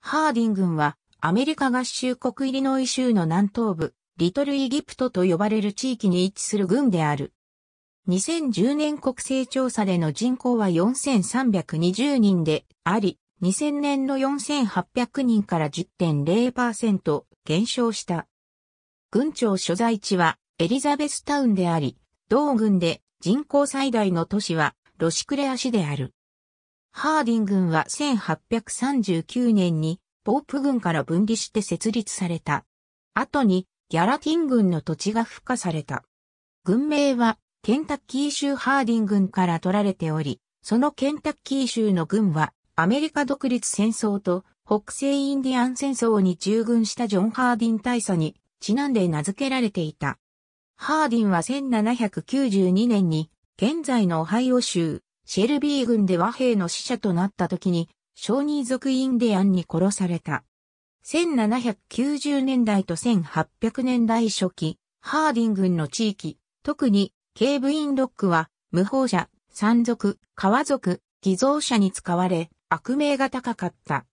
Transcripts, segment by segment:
ハーディン軍はアメリカ合衆国イリノイ州の南東部、リトルイギプトと呼ばれる地域に位置する軍である。2010年国勢調査での人口は4320人であり、2000年の4800人から10.0%減少した。軍庁所在地はエリザベスタウンであり、同軍で人口最大の都市はロシクレア市である。ハーディン軍は1839年にポープ軍から分離して設立された。後にギャラティン軍の土地が付加された。軍名はケンタッキー州ハーディン軍から取られており、そのケンタッキー州の軍はアメリカ独立戦争と北西インディアン戦争に従軍したジョン・ハーディン大佐にちなんで名付けられていた。ハーディンは1792年に現在のオハイオ州シェルビー軍で和平の使者となった時に、小児族インディアンに殺された。1790年代と1800年代初期、ハーディン軍の地域、特に、ケーブインロックは、無法者、山賊、川族、偽造者に使われ、悪名が高かった。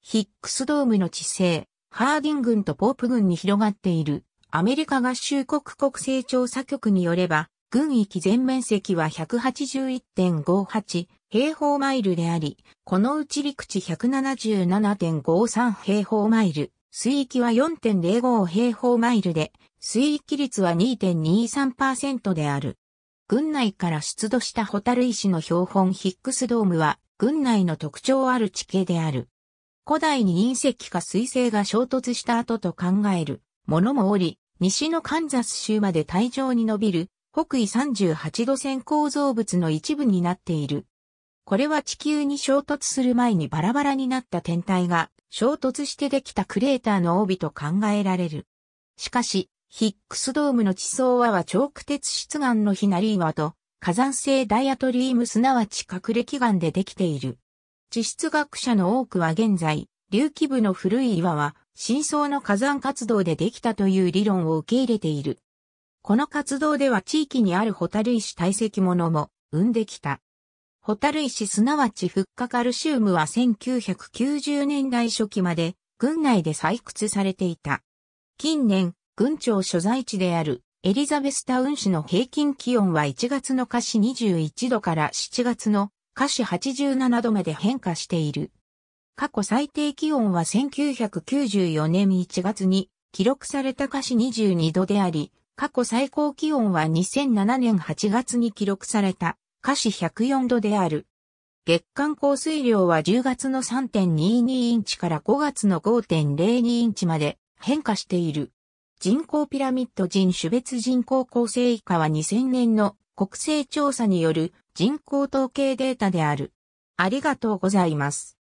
ヒックスドームの地勢、ハーディン軍とポープ軍に広がっている、アメリカ合衆国国勢調査局によれば、軍域全面積は181.58平方マイルであり、このうち陸地177.53平方マイル、水域は4.05平方マイルで、水域率は2.23%である。軍内から出土したホタル石の標本ヒックスドームは、軍内の特徴ある地形である。古代に隕石か水星が衝突した後と考えるものもおり、西のカンザス州まで大状に伸びる北緯38度線構造物の一部になっている。これは地球に衝突する前にバラバラになった天体が衝突してできたクレーターの帯と考えられる。しかし、ヒックスドームの地層はは超区鉄出岩のヒナリーと火山性ダイアトリームすなわち隠れ気岩でできている。地質学者の多くは現在、隆起部の古い岩は深層の火山活動でできたという理論を受け入れている。この活動では地域にあるホタル石堆積物も生んできた。ホタル石すなわちフッカカルシウムは1990年代初期まで軍内で採掘されていた。近年、軍庁所在地であるエリザベスタウン市の平均気温は1月の華氏21度から7月の華氏87度まで変化している。過去最低気温は1994年1月に記録された華氏22度であり、過去最高気温は2007年8月に記録された、華氏104度である。月間降水量は10月の3.22インチから5月の5.02インチまで変化している。人口ピラミッド人種別人口構成以下は2000年の国勢調査による人口統計データである。ありがとうございます。